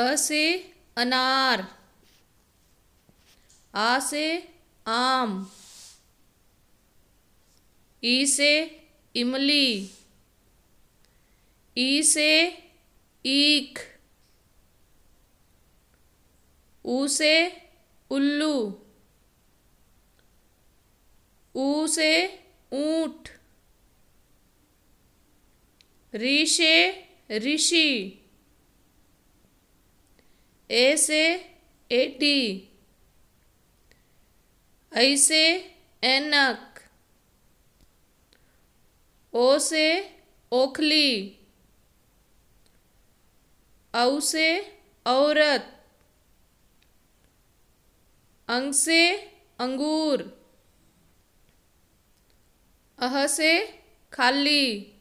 अ से अनार आ से आम ई से इमली ई से ईख ऊ से उल्लू ऊ से ऊंट ऋषे ऋषि ए से एटी ऐ से एनक ओ से ओखली औ से औरत अंग से अंगूर अह से खाली